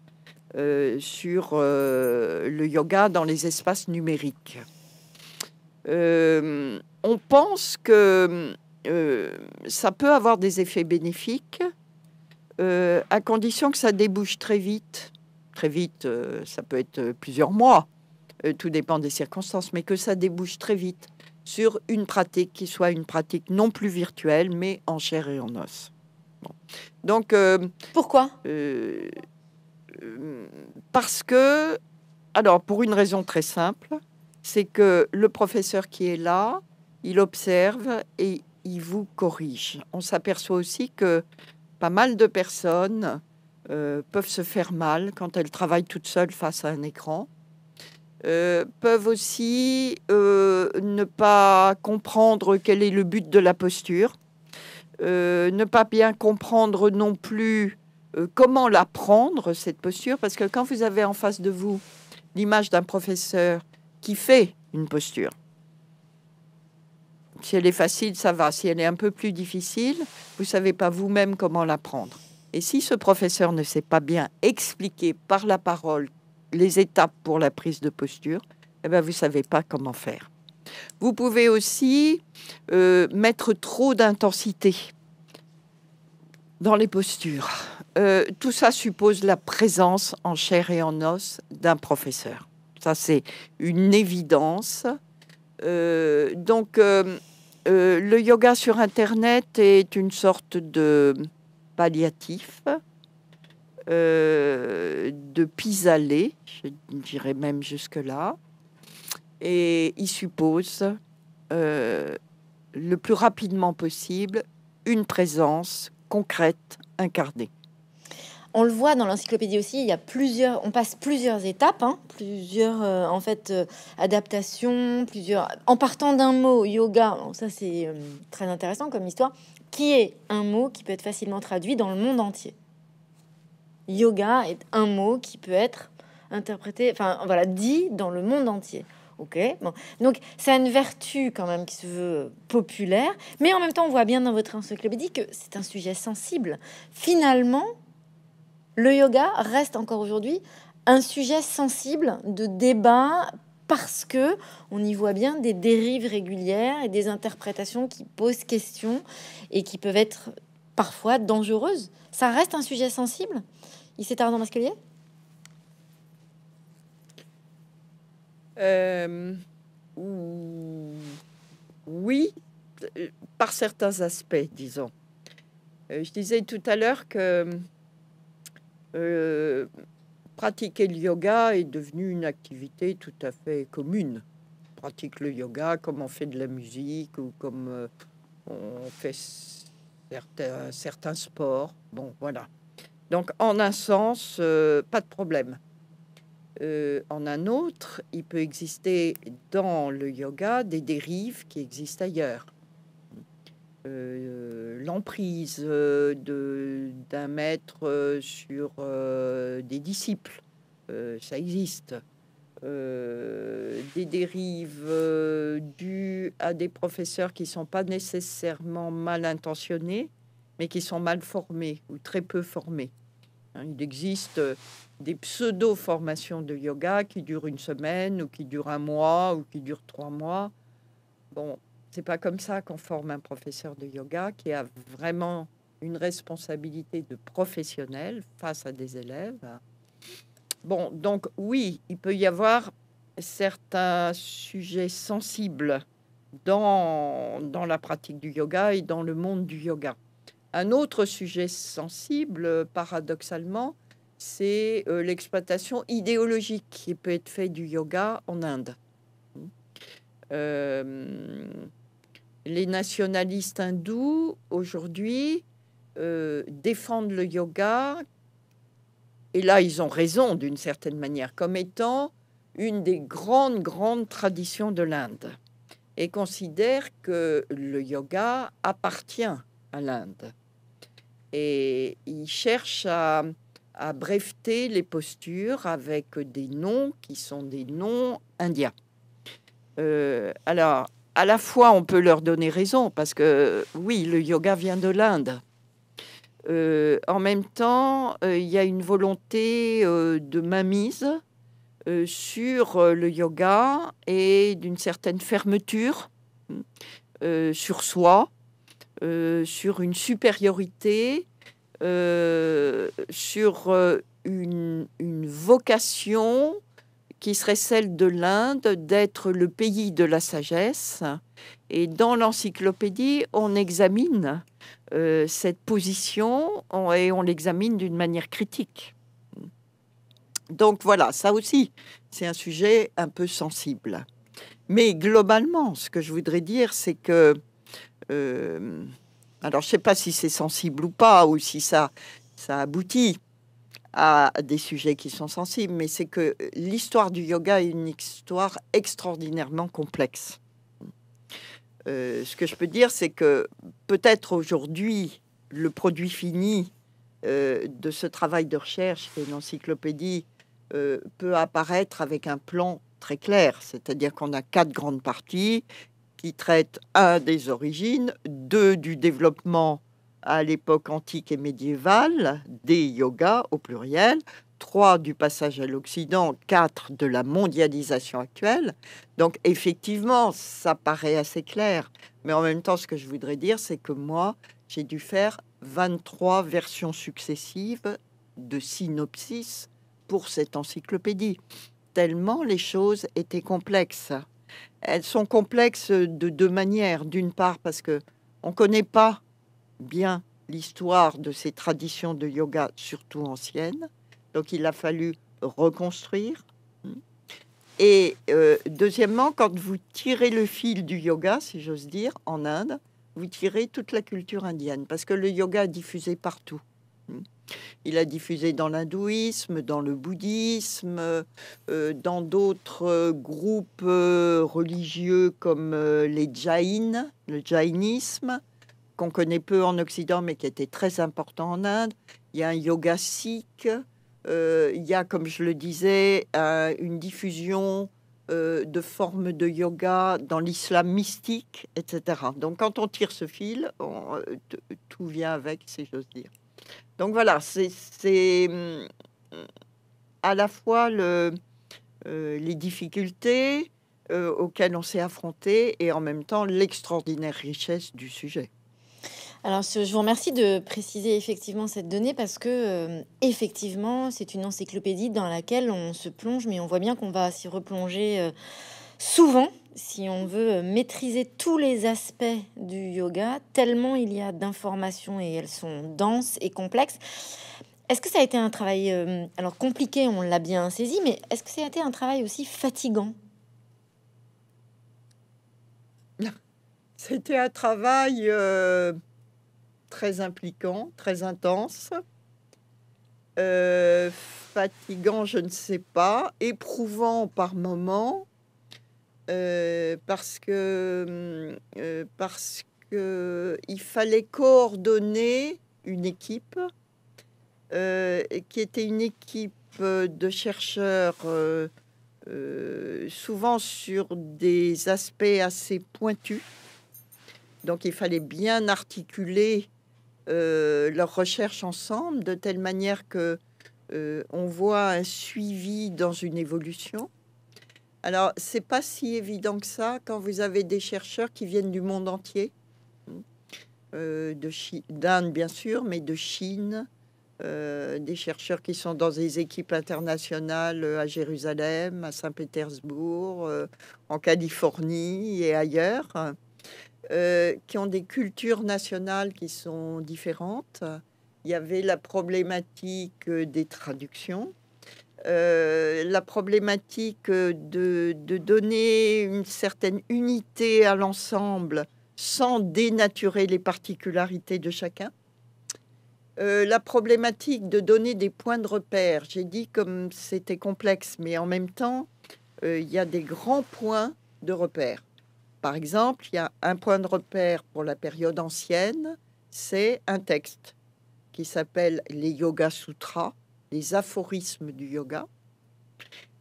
euh, sur euh, le yoga dans les espaces numériques. Euh, on pense que ça peut avoir des effets bénéfiques, à condition que ça débouche très vite. Très vite, ça peut être plusieurs mois, tout dépend des circonstances, mais que ça débouche très vite sur une pratique qui soit une pratique non plus virtuelle, mais en chair et en os. Donc, pourquoi parce que, alors pour une raison très simple, c'est que le professeur qui est là, il observe et il vous corrige. On s'aperçoit aussi que pas mal de personnes euh, peuvent se faire mal quand elles travaillent toutes seules face à un écran. Euh, peuvent aussi euh, ne pas comprendre quel est le but de la posture, ne pas bien comprendre non plus euh, comment la prendre, cette posture, parce que quand vous avez en face de vous l'image d'un professeur qui fait une posture, si elle est facile, ça va. Si elle est un peu plus difficile, vous ne savez pas vous-même comment la prendre. Et si ce professeur ne sait pas bien expliquer par la parole les étapes pour la prise de posture, eh bien vous ne savez pas comment faire. Vous pouvez aussi euh, mettre trop d'intensité dans les postures. Euh, tout ça suppose la présence en chair et en os d'un professeur. Ça, c'est une évidence. Euh, donc, euh, le yoga sur Internet est une sorte de palliatif, de pis-aller, dirais même jusque-là. Et il suppose le plus rapidement possible une présence concrète, incarnée on le voit dans l'encyclopédie aussi, il y a plusieurs, on passe plusieurs étapes, hein. plusieurs euh, en fait euh, adaptations, plusieurs. En partant d'un mot yoga, ça c'est euh, très intéressant comme histoire, qui est un mot qui peut être facilement traduit dans le monde entier. Yoga est un mot qui peut être interprété, enfin voilà, dit dans le monde entier. Ok, Donc ça a une vertu quand même qui se veut populaire, mais en même temps on voit bien dans votre encyclopédie que c'est un sujet sensible. Finalement, le yoga reste encore aujourd'hui un sujet sensible de débat parce que on y voit bien des dérives régulières et des interprétations qui posent question et qui peuvent être parfois dangereuses. Ça reste un sujet sensible. Il s'est dans l'escalier euh, Oui, euh, par certains aspects, disons. Euh, je disais tout à l'heure que euh, pratiquer le yoga est devenu une activité tout à fait commune. On pratique le yoga comme on fait de la musique ou comme euh, on fait certains, sports. Bon, voilà. Donc, en un sens, euh, pas de problème. en un autre, il peut exister dans le yoga des dérives qui existent ailleurs l'emprise euh, d'un maître euh, sur euh, des disciples. ça existe. des dérives dues à des professeurs qui sont pas nécessairement mal intentionnés, mais qui sont mal formés ou très peu formés. Hein, il existe des pseudo-formations de yoga qui durent une semaine ou qui durent un mois ou qui durent trois mois. Bon, c'est pas comme ça qu'on forme un professeur de yoga qui a vraiment une responsabilité de professionnel face à des élèves. Bon, donc oui, il peut y avoir certains sujets sensibles dans, dans la pratique du yoga et dans le monde du yoga. Un autre sujet sensible, paradoxalement, c'est euh, l'exploitation idéologique qui peut être faite du yoga en Inde. Hum. Euh, les nationalistes hindous aujourd'hui euh, défendent le yoga, et là ils ont raison d'une certaine manière, comme étant une des grandes, grandes traditions de l'Inde, et considèrent que le yoga appartient à l'Inde. Et ils cherchent à, breveter les postures avec des noms qui sont des noms indiens. Euh, alors, à la fois, on peut leur donner raison, parce que oui, le yoga vient de l'Inde. Euh, en même temps, euh, il y a une volonté euh, de mainmise sur le yoga et d'une certaine fermeture sur soi, sur une supériorité, sur une vocation qui serait celle de l'Inde, d'être le pays de la sagesse. Et dans l'encyclopédie, on examine euh, cette position et on l'examine d'une manière critique. Donc voilà, ça aussi, c'est un sujet un peu sensible. Mais globalement, ce que je voudrais dire, c'est que... Euh, alors, je ne sais pas si c'est sensible ou pas, ou si ça, ça aboutit, à des sujets qui sont sensibles, mais c'est que euh, l'histoire du yoga est une histoire extraordinairement complexe. Euh, ce que je peux dire, c'est que peut-être aujourd'hui, le produit fini euh, de ce travail de recherche et l'encyclopédie euh, peut apparaître avec un plan très clair, c'est-à-dire qu'on a quatre grandes parties qui traitent un des origines, deux du développement à l'époque antique et médiévale, des yogas au pluriel, trois du passage à l'Occident, quatre de la mondialisation actuelle. Donc effectivement, ça paraît assez clair. Mais en même temps, ce que je voudrais dire, c'est que moi, j'ai dû faire 23 versions successives de synopsis pour cette encyclopédie, tellement les choses étaient complexes. Elles sont complexes de deux manières. D'une part, parce que on ne connaît pas bien l'histoire de ces traditions de yoga, surtout anciennes. Donc il a fallu reconstruire. Et euh, deuxièmement, quand vous tirez le fil du yoga, si j'ose dire, en Inde, vous tirez toute la culture indienne, parce que le yoga a diffusé partout. Il a diffusé dans l'hindouisme, dans le bouddhisme, euh, dans d'autres euh, groupes religieux comme les Jains, le jainisme, qu'on connaît peu en Occident, mais qui était très important en Inde. Il y a un yoga sikh. Euh, il y a, comme je le disais, euh, une diffusion euh, de formes de yoga dans l'islam mystique, etc. Donc, quand on tire ce fil, tout vient avec, si j'ose dire. Donc voilà, c'est mm, à la fois les difficultés auxquelles on s'est affronté et en même temps l'extraordinaire richesse du sujet. Alors, je vous remercie de préciser effectivement cette donnée parce que, euh, effectivement, c'est une encyclopédie dans laquelle on se plonge, mais on voit bien qu'on va s'y replonger euh, souvent si on veut euh, maîtriser tous les aspects du yoga, tellement il y a d'informations et elles sont denses et complexes. Est-ce que ça a été un travail, alors compliqué, on l'a bien saisi, mais est-ce que ça a été un travail aussi fatigant C'était un travail très impliquant, très intense, euh, fatigant, je ne sais pas, éprouvant par moments, euh, parce que euh, parce que il fallait coordonner une équipe qui était une équipe de chercheurs. souvent sur des aspects assez pointus. Donc il fallait bien articuler euh, leurs recherches ensemble de telle manière que euh, on voit un suivi dans une évolution. Alors, c'est pas si évident que ça quand vous avez des chercheurs qui viennent du monde entier, euh, d'Inde bien sûr, mais de Chine, euh, des chercheurs qui sont dans des équipes internationales à Jérusalem, à Saint-Pétersbourg, en Californie et ailleurs. Euh, qui ont des cultures nationales qui sont différentes. Il y avait la problématique euh, des traductions, euh, la problématique de, donner une certaine unité à l'ensemble sans dénaturer les particularités de chacun. la problématique de donner des points de repère. J'ai dit comme c'était complexe, mais en même temps, il y a des grands points de repère par exemple, il y a un point de repère pour la période ancienne, c'est un texte qui s'appelle les Yoga Sutras, les aphorismes du yoga.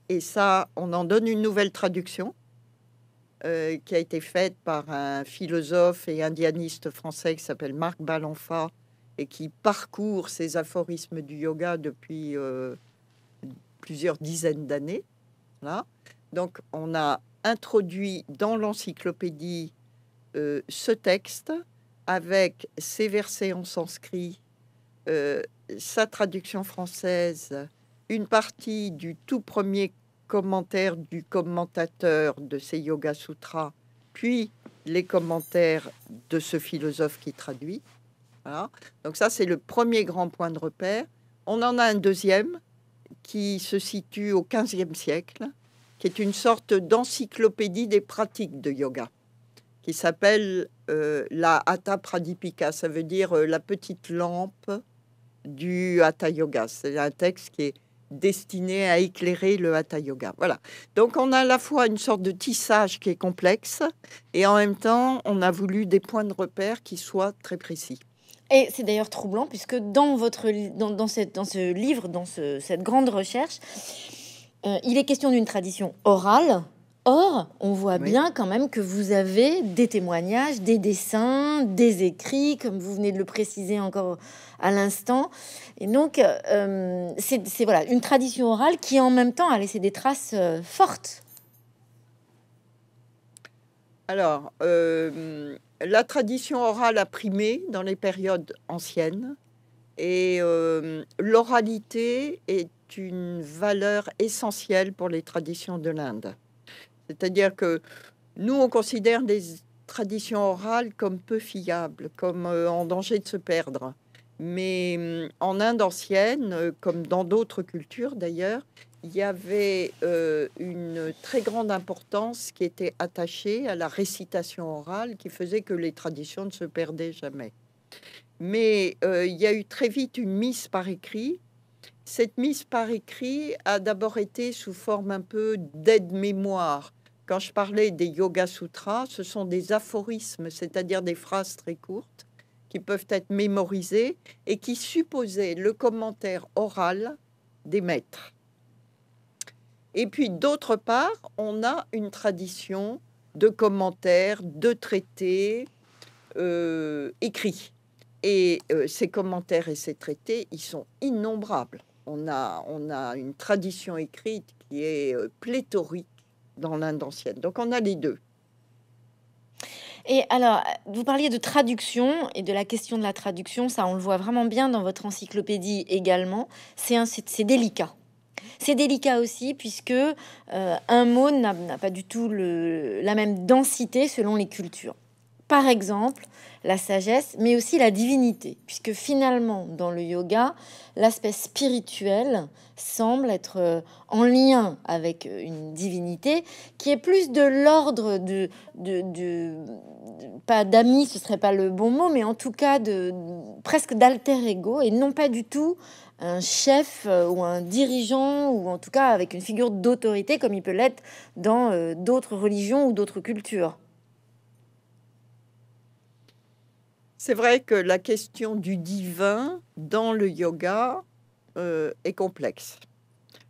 Et ça, on en donne une nouvelle traduction euh, qui a été faite par un philosophe et indianiste français qui s'appelle Marc Balanfa et qui parcourt ces aphorismes du yoga depuis euh, plusieurs dizaines d'années. Là, Donc, on a introduit dans l'encyclopédie euh, ce texte avec ses versets en sanskrit, euh, sa traduction française, une partie du tout premier commentaire du commentateur de ces Yoga Sutras, puis les commentaires de ce philosophe qui traduit. Donc ça, c'est le premier grand point de repère. On en a un deuxième qui se situe au XVe siècle, qui est une sorte d'encyclopédie des pratiques de yoga, qui s'appelle euh, la Hatha Pradipika, ça veut dire euh, la petite lampe du Hatha Yoga. C'est un texte qui est destiné à éclairer le Hatha Yoga. Voilà. Donc on a à la fois une sorte de tissage qui est complexe et en même temps on a voulu des points de repère qui soient très précis. Et c'est d'ailleurs troublant puisque dans, votre, dans, cette, dans ce livre, dans cette grande recherche, euh, il est question d'une tradition orale. Or, on voit bien quand même que vous avez des témoignages, des dessins, des écrits, comme vous venez de le préciser encore à l'instant. Et donc, euh, c'est voilà une tradition orale qui, en même temps, a laissé des traces euh, fortes. Alors, la tradition orale a primé dans les périodes anciennes. Et euh, l'oralité est une valeur essentielle pour les traditions de l'Inde. C'est-à-dire que nous, on considère des traditions orales comme peu fiables, comme euh, en danger de se perdre. Mais euh, en Inde ancienne, comme dans d'autres cultures d'ailleurs, il y avait une très grande importance qui était attachée à la récitation orale qui faisait que les traditions ne se perdaient jamais. Mais euh, il y a eu très vite une mise par écrit. Cette mise par écrit a d'abord été sous forme un peu d'aide-mémoire. Quand je parlais des Yoga Sutras, ce sont des aphorismes, c'est-à-dire des phrases très courtes qui peuvent être mémorisées et qui supposaient le commentaire oral des maîtres. Et puis d'autre part, on a une tradition de commentaires, de traités euh, écrits. Et euh, ces commentaires et ces traités, ils sont innombrables. On a, on a une tradition écrite qui est euh, pléthorique dans l'Inde ancienne. Donc on a les deux. Et alors, vous parliez de traduction et de la question de la traduction, ça on le voit vraiment bien dans votre encyclopédie également. C'est délicat. C'est délicat aussi puisque euh, un mot n'a pas du tout la même densité selon les cultures par exemple la sagesse, mais aussi la divinité, puisque finalement, dans le yoga, l'aspect spirituel semble être euh, en lien avec euh, une divinité qui est plus de l'ordre de, pas d'ami, ce serait pas le bon mot, mais en tout cas de, presque d'alter ego et non pas du tout un chef euh, ou un dirigeant ou en tout cas avec une figure d'autorité comme il peut l'être dans d'autres religions ou d'autres cultures. C'est vrai que la question du divin dans le yoga euh, est complexe.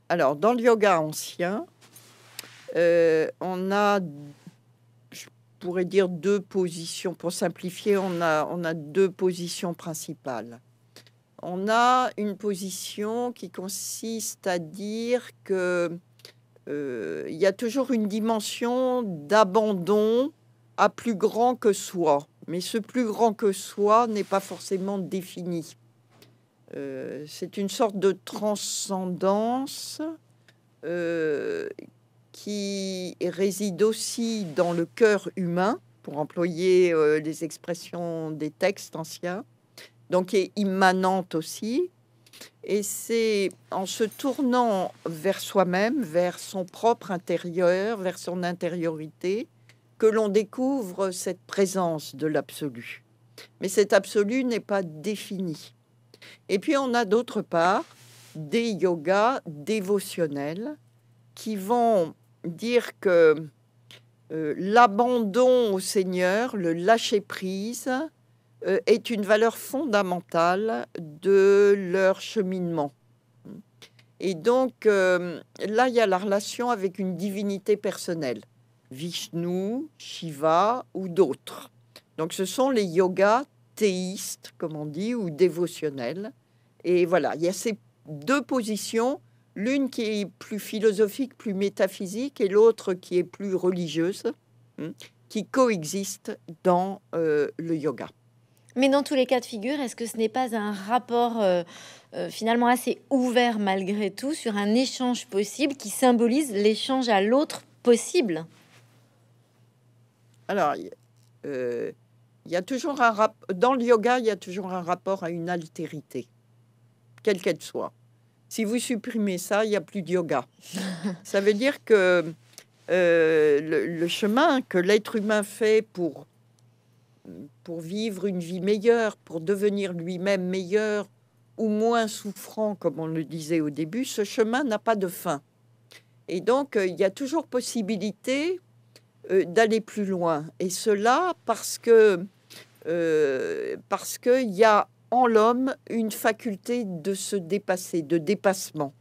Alors, dans le yoga ancien, euh, on a, je pourrais dire, deux positions. Pour simplifier, on a, deux positions principales. On a une position qui consiste à dire que euh, il y a toujours une dimension d'abandon à plus grand que soi. Mais ce plus grand que soi n'est pas forcément défini. Euh, c'est une sorte de transcendance euh, qui réside aussi dans le cœur humain, pour employer euh, les expressions des textes anciens, donc qui est immanente aussi. Et c'est en se tournant vers soi-même, vers son propre intérieur, vers son intériorité, l'on découvre cette présence de l'absolu. Mais cet absolu n'est pas défini. Et puis on a d'autre part des yogas dévotionnels qui vont dire que euh, l'abandon au Seigneur, le lâcher-prise, euh, est une valeur fondamentale de leur cheminement. Et donc euh, là, il y a la relation avec une divinité personnelle. Vishnu, Shiva ou d'autres. Donc ce sont les yogas théistes, comme on dit, ou dévotionnels. Et voilà, il y a ces deux positions, l'une qui est plus philosophique, plus métaphysique, et l'autre qui est plus religieuse, hein, qui coexistent dans euh, le yoga. Mais dans tous les cas de figure, est-ce que ce n'est pas un rapport euh, euh, finalement assez ouvert malgré tout sur un échange possible qui symbolise l'échange à l'autre possible alors, euh, il y a toujours un dans le yoga, il y a toujours un rapport à une altérité, quelle qu'elle soit. Si vous supprimez ça, il n'y a plus de yoga. ça veut dire que euh, le, chemin que l'être humain fait pour, pour vivre une vie meilleure, pour devenir lui-même meilleur ou moins souffrant, comme on le disait au début, ce chemin n'a pas de fin. Et donc, euh, il y a toujours possibilité euh, d'aller plus loin. Et cela parce que euh, parce qu'il y a en l'homme une faculté de se dépasser, de dépassement.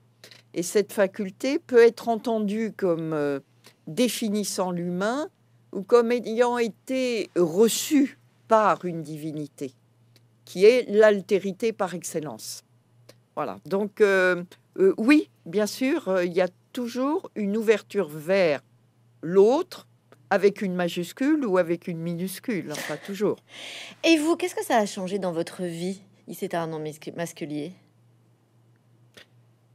Et cette faculté peut être entendue comme euh, définissant l'humain ou comme ayant été reçue par une divinité, qui est l'altérité par excellence. Voilà. Donc oui, bien sûr, il y a toujours une ouverture vers l'autre, avec une majuscule ou avec une minuscule, hein, pas toujours. Et vous, qu'est-ce que ça a changé dans votre vie Il s'est un nom masculier.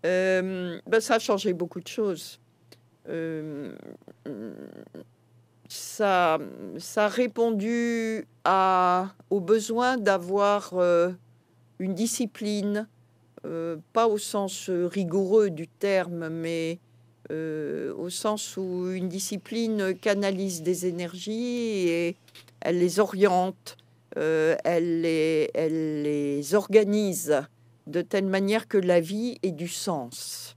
Euh, ben, ça a changé beaucoup de choses. Euh, ça, ça a répondu à, au besoin d'avoir euh, une discipline, pas au sens rigoureux du terme, mais euh, au sens où une discipline canalise des énergies et elle les oriente, euh, elle, les, elle, les, organise de telle manière que la vie ait du sens.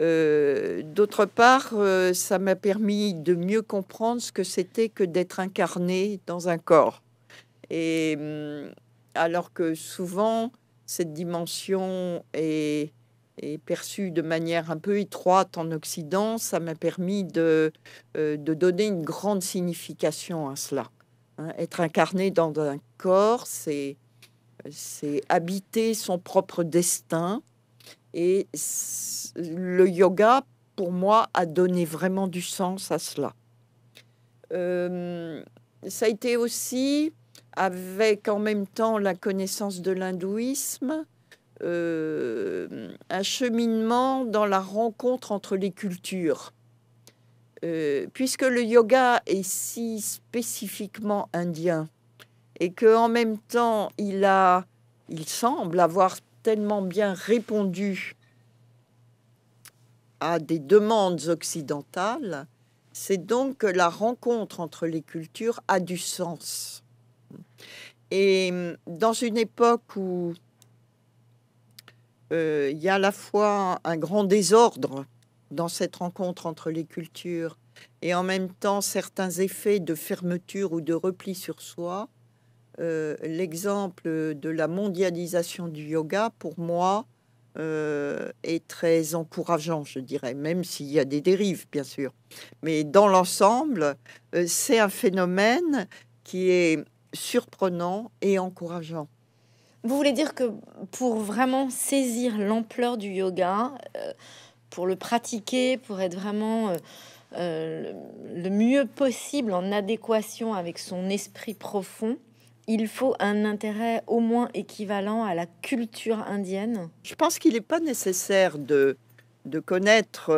Euh, d'autre part, ça m'a permis de mieux comprendre ce que c'était que d'être incarné dans un corps. Et hum, alors que souvent, cette dimension est et perçue de manière un peu étroite en Occident, ça m'a permis de, euh, donner une grande signification à cela. Hein. être incarné dans un corps, c'est habiter son propre destin. Et le yoga, pour moi, a donné vraiment du sens à cela. ça a été aussi, avec en même temps la connaissance de l'hindouisme, un euh, cheminement dans la rencontre entre les cultures. Euh, puisque le yoga est si spécifiquement indien et que en même temps il a, il semble avoir tellement bien répondu à des demandes occidentales, c'est donc que la rencontre entre les cultures a du sens. Et euh, dans une époque où euh, il y a à la fois un grand désordre dans cette rencontre entre les cultures et en même temps certains effets de fermeture ou de repli sur soi. Euh, l'exemple de la mondialisation du yoga, pour moi, euh, est très encourageant, je dirais, même s'il y a des dérives, bien sûr. Mais dans l'ensemble, c'est un phénomène qui est surprenant et encourageant. Vous voulez dire que pour vraiment saisir l'ampleur du yoga, euh, pour le pratiquer, pour être vraiment euh, euh, le, mieux possible en adéquation avec son esprit profond, il faut un intérêt au moins équivalent à la culture indienne Je pense qu'il n'est pas nécessaire de connaître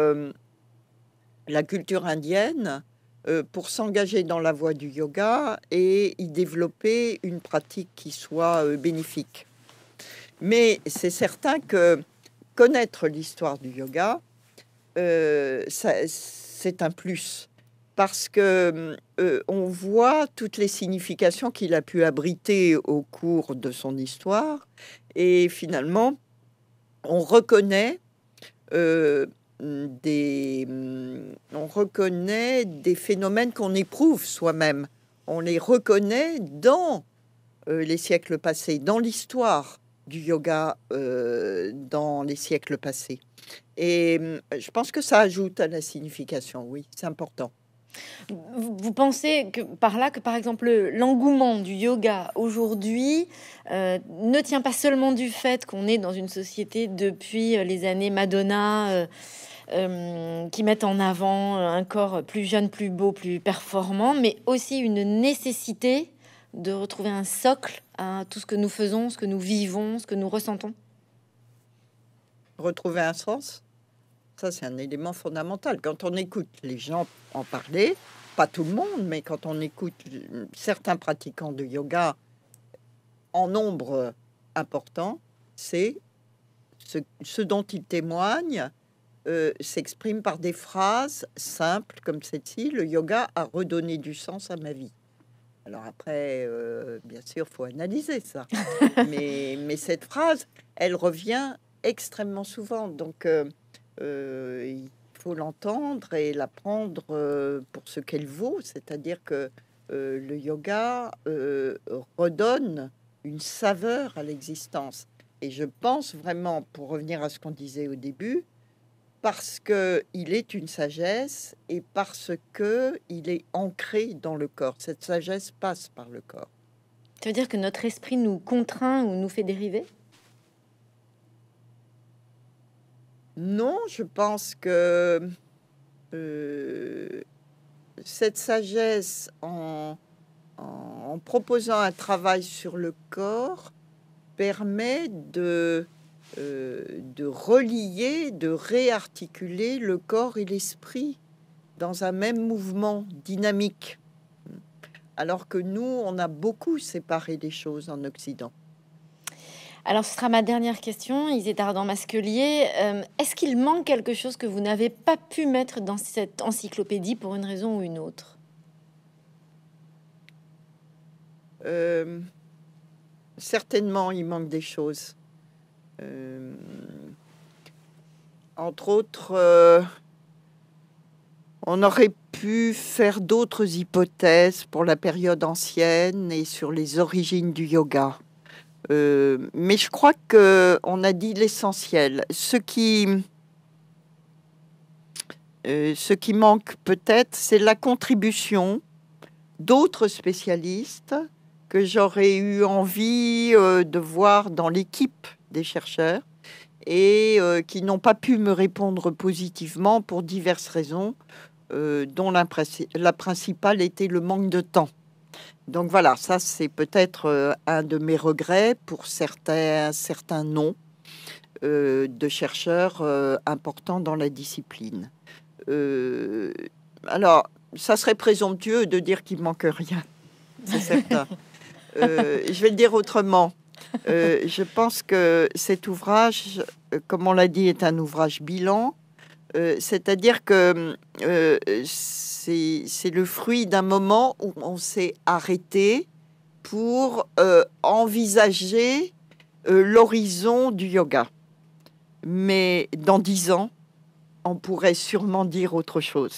la culture indienne euh, pour s'engager dans la voie du yoga et y développer une pratique qui soit euh, bénéfique. Mais c'est certain que connaître l'histoire du yoga, euh, c'est un plus parce que on voit toutes les significations qu'il a pu abriter au cours de son histoire et finalement on reconnaît Mm, on reconnaît des phénomènes qu'on éprouve soi-même. On les reconnaît dans euh, les siècles passés, dans l'histoire du yoga euh, dans les siècles passés. Et mm, je pense que ça ajoute à la signification, oui, c'est important. Vous pensez que par là que par exemple l'engouement du yoga aujourd'hui euh, ne tient pas seulement du fait qu'on est dans une société depuis euh, les années Madonna euh, qui mettent en avant un corps plus jeune, plus beau, plus performant, mais aussi une nécessité de retrouver un socle à tout ce que nous faisons, ce que nous vivons, ce que nous ressentons Retrouver un sens ça, c'est un élément fondamental. Quand on écoute les gens en parler, pas tout le monde, mais quand on écoute euh, certains pratiquants de yoga en nombre euh, important, c'est ce, dont ils témoignent euh, s'exprime par des phrases simples comme celle-ci, le yoga a redonné du sens à ma vie. Alors après, bien sûr, faut analyser ça. mais, cette phrase, elle revient extrêmement souvent. Donc, euh, il faut l'entendre et l'apprendre prendre euh, pour ce qu'elle vaut, c'est-à-dire que euh, le yoga redonne une saveur à l'existence. Et je pense vraiment, pour revenir à ce qu'on disait au début, parce qu'il est une sagesse et parce qu'il est ancré dans le corps. Cette sagesse passe par le corps. Tu veux dire que notre esprit nous contraint ou nous fait dériver Non, je pense que euh, cette sagesse en, proposant un travail sur le corps permet de, euh, de relier, de réarticuler le corps et l'esprit dans un même mouvement dynamique. Alors que nous, on a beaucoup séparé des choses en Occident. Alors, ce sera ma dernière question, Isée dans Masquelier. Euh, est-ce qu'il manque quelque chose que vous n'avez pas pu mettre dans cette encyclopédie pour une raison ou une autre euh, Certainement, il manque des choses. Euh, entre autres, on aurait pu faire d'autres hypothèses pour la période ancienne et sur les origines du yoga. Euh, mais je crois qu'on a dit l'essentiel. Ce qui, euh, ce qui manque peut-être, c'est la contribution d'autres spécialistes que j'aurais eu envie euh, de voir dans l'équipe des chercheurs et qui n'ont pas pu me répondre positivement pour diverses raisons, dont la principale était le manque de temps. Donc voilà, ça c'est peut-être euh, un de mes regrets pour certains, certains noms euh, de chercheurs euh, importants dans la discipline. alors, ça serait présomptueux de dire qu'il manque rien, c'est certain. je vais le dire autrement. je pense que cet ouvrage, comme on l'a dit, est un ouvrage bilan euh, c'est-à-dire que euh, c'est le fruit d'un moment où on s'est arrêté pour euh, envisager l'horizon du yoga. Mais dans dix ans, on pourrait sûrement dire autre chose.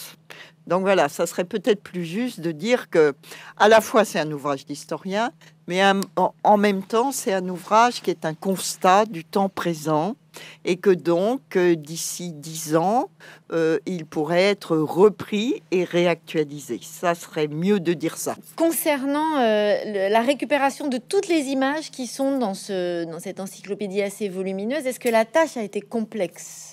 Donc voilà, ça serait peut-être plus juste de dire que, à la fois, c'est un ouvrage d'historien, mais en même temps, c'est un ouvrage qui est un constat du temps présent et que donc euh, d'ici dix ans, euh, il pourrait être repris et réactualisé. Ça serait mieux de dire ça. Concernant euh, la récupération de toutes les images qui sont dans, cette encyclopédie assez volumineuse, est-ce que la tâche a été complexe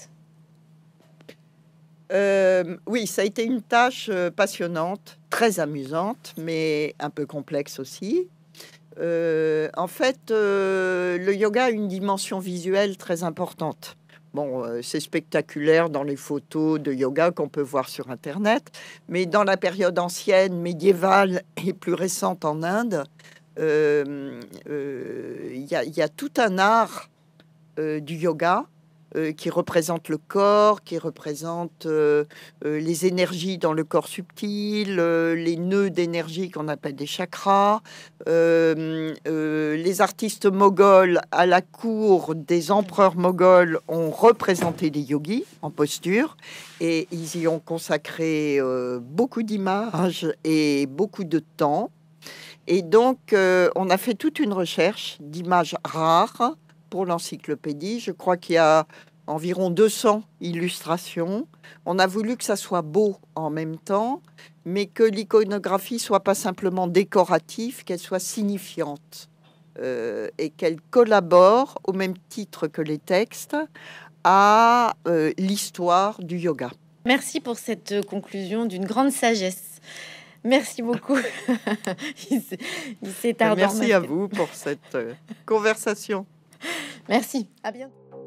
oui, ça a été une tâche passionnante, très amusante, mais un peu complexe aussi. Euh, en fait, euh, le yoga a une dimension visuelle très importante. Bon, euh, c'est spectaculaire dans les photos de yoga qu'on peut voir sur Internet, mais dans la période ancienne, médiévale et plus récente en Inde, il y, a tout un art du yoga euh, qui représentent le corps, qui représente euh, euh, les énergies dans le corps subtil, les nœuds d'énergie qu'on appelle des chakras, les artistes moghols à la cour des empereurs moghols ont représenté des yogis en posture et ils y ont consacré beaucoup d'images et beaucoup de temps. Et donc, on a fait toute une recherche d'images rares pour l'encyclopédie. Je crois qu'il y a environ 200 illustrations. On a voulu que ça soit beau en même temps, mais que l'iconographie soit pas simplement décorative, qu'elle soit signifiante euh, et qu'elle collabore au même titre que les textes à euh, l'histoire du yoga. Merci pour cette euh, conclusion d'une grande sagesse. Merci beaucoup. s'est Merci à vous pour cette conversation. Merci, à bientôt.